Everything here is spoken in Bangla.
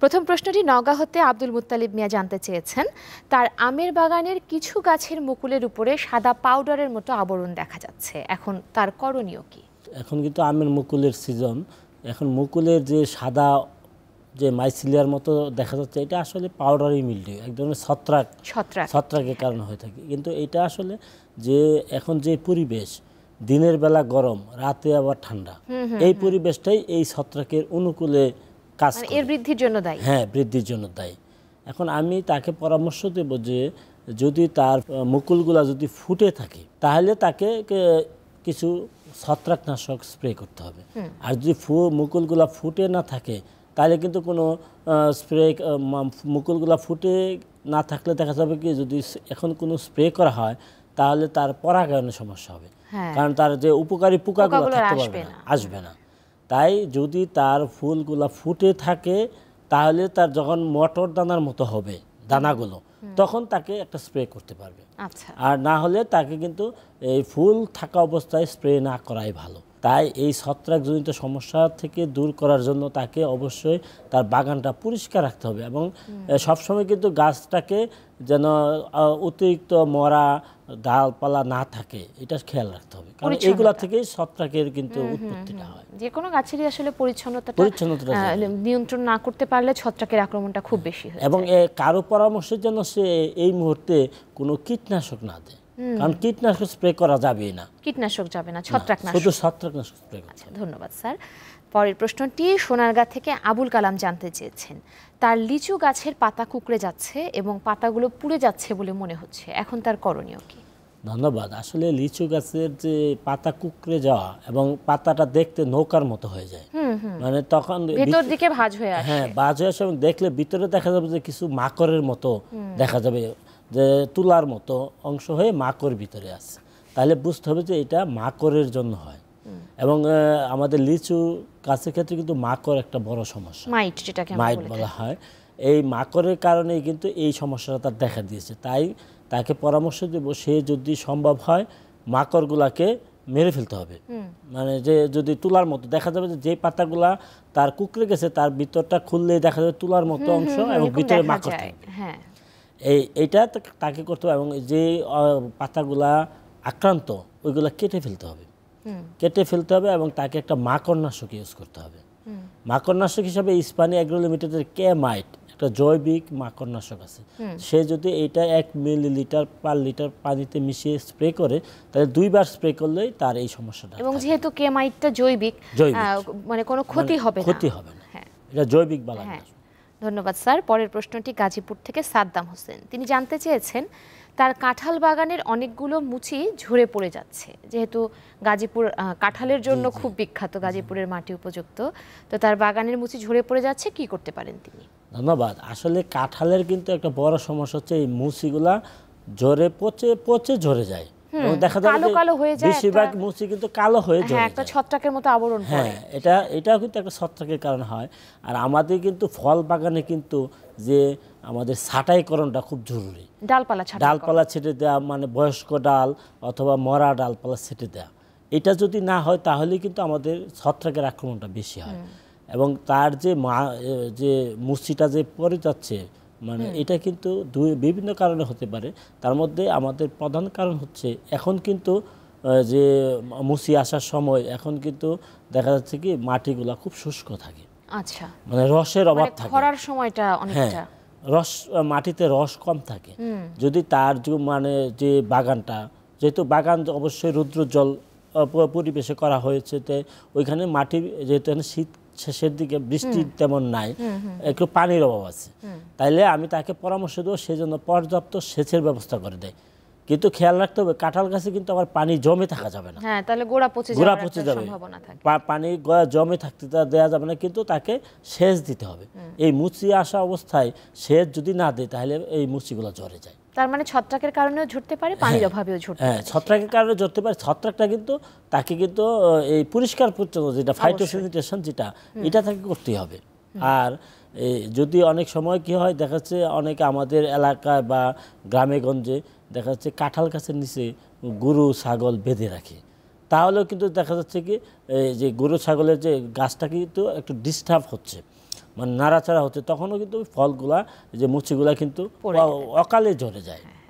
প্রথম প্রশ্নটি নগা হতে আব্দুল মুতালিব মিয়া জানতে চেয়েছেন তার আমের বাগানের কিছু গাছের মুকুলের উপরে সাদা পাউডারের মতো আবরণ দেখা যাচ্ছে এখন তার করণীয় কি এখন কিন্তু আমের মুকুলের সিজন এখন মুকুলের যে সাদা যে মাইসিলিয়ার মতো দেখা যাচ্ছে এটা আসলে পাউডারই মিল্ডিউ এক ধরনের ছত্রাক ছত্রাকের কারণ হয়ে থাকে কিন্তু এটা আসলে যে এখন যে পরিবেশ দিনের বেলা গরম রাতে আবার ঠান্ডা এই পরিবেশটাই এই ছত্রাকের অনুকূলে কাজ মানে এর বৃদ্ধির জন্য দায়ী হ্যাঁ বৃদ্ধির জন্য দায়ী এখন আমি তাকে পরামর্শ দেব যে যদি তার মুকুলগুলা যদি ফুটে থাকে তাহলে তাকে কিছু ছত্রাকনাশক স্প্রে করতে হবে আর যদি ফু মুকুলগুলা ফুটে না থাকে তাহলে কিন্তু কোনো স্প্রে মুকুলগুলা ফুটে না থাকলে দেখা যাবে কি যদি এখন কোনো স্প্রে করা হয় তাহলে তার পরাগায়নে সমস্যা হবে হ্যাঁ। কারণ তার যে উপকারী পোকাগুলো থাকতে পারবে না আসবে না তাই যদি তার ফুলগুলা ফুটে থাকে তাহলে তার যখন মটর দানার মতো হবে দানাগুলো তখন তাকে একটা স্প্রে করতে পারবে আচ্ছা। আর না হলে তাকে কিন্তু এই ফুল থাকা অবস্থায় স্প্রে না করাই ভালো তাই এই ছত্রাকজনিত সমস্যা থেকে দূর করার জন্য তাকে অবশ্যই তার বাগানটা পরিষ্কার রাখতে হবে এবং সবসময় কিন্তু গাছটাকে যেন অতিরিক্ত মরা ডালপালা না থাকে এটা খেয়াল রাখতে হবে কারণ এইগুলা থেকেই ছত্রাকের কিন্তু উৎপত্তিটা হয় যে কোনো গাছেরই আসলে পরিচ্ছন্নতা পরিচ্ছন্নতা নিয়ন্ত্রণ না করতে পারলে ছত্রাকের আক্রমণটা খুব বেশি হয় এবং কারো পরামর্শের জন্য সে এই মুহূর্তে কোনো কীটনাশক না দেয় কারণ কীটনাশক স্প্রে করা যাবে না কীটনাশক যাবে না ছত্রাকনাশক শুধু ছত্রাকনাশক স্প্রে আচ্ছা ধন্যবাদ স্যার পরের প্রশ্নটি সোনারগাঁ থেকে আবুল কালাম জানতে চেয়েছেন তার লিচু গাছের পাতা কুকড়ে যাচ্ছে এবং পাতাগুলো পুড়ে যাচ্ছে বলে মনে হচ্ছে এখন তার করণীয় কি ধন্যবাদ আসলে লিচু গাছের যে পাতা কুকড়ে যাওয়া এবং পাতাটা দেখতে নৌকার মতো হয়ে যায় মানে তখন ভিতর দিকে ভাঁজ হয়ে হ্যাঁ, আসে হ্যাঁ ভাঁজ হয়ে আসে এবং দেখলে ভিতরে দেখা যাবে যে কিছু মাকড়ের মতো দেখা যাবে যে তুলার মতো অংশ হয়ে মাকড় ভিতরে আছে তাহলে বুঝতে হবে যে এটা মাকড়ের জন্য হয় এবং আমাদের লিচু গাছের ক্ষেত্রে কিন্তু মাকড় একটা বড় সমস্যা মাইট যেটাকে মাইট বলা হয় এই মাকড়ের কারণেই কিন্তু এই সমস্যাটা তার দেখা দিয়েছে তাই তাকে পরামর্শ দেব সে যদি সম্ভব হয় মাকড়গুলাকে মেরে ফেলতে হবে মানে যে যদি তুলার মতো দেখা যাবে যে পাতাগুলা তার কুকড়ে গেছে তার ভিতরটা খুললে দেখা যাবে তুলার মতো অংশ এবং ভিতরে মাকড় থাকে হ্যাঁ। এই এটা তাকে করতে হবে এবং যে পাতাগুলা আক্রান্ত ওইগুলা কেটে ফেলতে হবে কেটে ফেলতে হবে এবং তাকে একটা মাকড়নাশক ইউজ করতে হবে মাকড়নাশক হিসাবে ইস্পানি অ্যাগ্রো লিমিটেডের কে মাইট একটা জৈবিক মাকড়নাশক আছে সে যদি এটা এক মিলিলিটার পার লিটার পানিতে মিশিয়ে স্প্রে করে তাহলে দুইবার স্প্রে করলেই তার এই সমস্যাটা এবং যেহেতু কে মাইটটা জৈবিক মানে কোনো ক্ষতি মানে হবে ক্ষতি হবে না হ্যাঁ। এটা জৈবিক বালানাশক হ্যাঁ। ধন্যবাদ স্যার পরের প্রশ্নটি গাজীপুর থেকে সাদ্দাম হোসেন তিনি জানতে চেয়েছেন তার কাঁঠাল বাগানের অনেকগুলো মুচি ঝরে পড়ে যাচ্ছে যেহেতু গাজীপুর কাঁঠালের জন্য খুব বিখ্যাত গাজীপুরের মাটি উপযুক্ত তো তার বাগানের মুচি ঝরে পড়ে যাচ্ছে কি করতে পারেন তিনি ধন্যবাদ আসলে কাঁঠালের কিন্তু একটা বড় সমস্যা হচ্ছে এই মুচিগুলা ঝরে পচে পচে ঝরে যায় দেখা যায় কালো কালো হয়ে যায় বেশিরভাগ মুচি কিন্তু কালো হয়ে হ্যাঁ, যায় একটা ছত্রাকের মতো আবরণ হ্যাঁ এটা এটাও কিন্তু একটা ছত্রাকের কারণ হয় আর আমাদের কিন্তু ফল বাগানে কিন্তু যে আমাদের ছাটাইকরণটা খুব জরুরি ডালপালা ডালপালা ছেটে দেওয়া মানে বয়স্ক ডাল অথবা মরা ডালপালা ছেটে দেওয়া এটা যদি না হয় তাহলে কিন্তু আমাদের ছত্রাকের আক্রমণটা বেশি হয় এবং তার যে মা যে মুচিটা যে পরে যাচ্ছে মানে এটা কিন্তু দুই বিভিন্ন কারণে হতে পারে তার মধ্যে আমাদের প্রধান কারণ হচ্ছে এখন কিন্তু যে মুসি আসার সময় এখন কিন্তু দেখা যাচ্ছে কি মাটিগুলা খুব শুষ্ক থাকে আচ্ছা মানে রসের মানে অভাব থাকে খরার সময়টা হ্যাঁ, অনেকটা রস মাটিতে রস কম থাকে যদি তার মানে যে বাগানটা যেহেতু বাগান অবশ্যই রৌদ্র জল পরিবেশে করা হয়েছে তে ওইখানে মাটির যেহেতু শীত শেষের দিকে বৃষ্টি তেমন নাই একটু পানির অভাব আছে তাইলে আমি তাকে পরামর্শ দেবো সেই জন্য পর্যাপ্ত সেচের ব্যবস্থা করে দেয় কিন্তু খেয়াল রাখতে হবে কাঁঠাল গাছে কিন্তু আবার পানি জমে থাকা যাবে না হ্যাঁ, তাহলে গোড়া পচে গোড়া পচে যাবে পানি জমে থাকতে দেওয়া যাবে না কিন্তু তাকে সেচ দিতে হবে এই মুচি আসা অবস্থায় সেচ যদি না দেয় তাহলে এই মুচিগুলো জ্বরে যায় তার মানে ছত্রাকের কারণেও ঝরতে পারে হ্যাঁ। পানির অভাবেও ঝরতে হ্যাঁ ছত্রাকের কারণে ঝরতে পারে ছত্রাকটা কিন্তু তাকে কিন্তু এই পরিষ্কার পরিচ্ছন্ন যেটা ফাইটোসেনিটেশন যেটা এটা তাকে করতেই হবে আর যদি অনেক সময় কি হয় দেখা যাচ্ছে অনেকে আমাদের এলাকায় বা গ্রামে গঞ্জে দেখা যাচ্ছে কাঁঠাল গাছের নিচে গরু ছাগল বেঁধে রাখে তাহলেও কিন্তু দেখা যাচ্ছে কি যে গরু ছাগলের যে গাছটা কিন্তু একটু ডিস্টার্ব হচ্ছে মানে নাড়াচাড়া হচ্ছে তখনও কিন্তু ফলগুলা যে মুচিগুলা কিন্তু অকালে ঝরে যায় হ্যাঁ।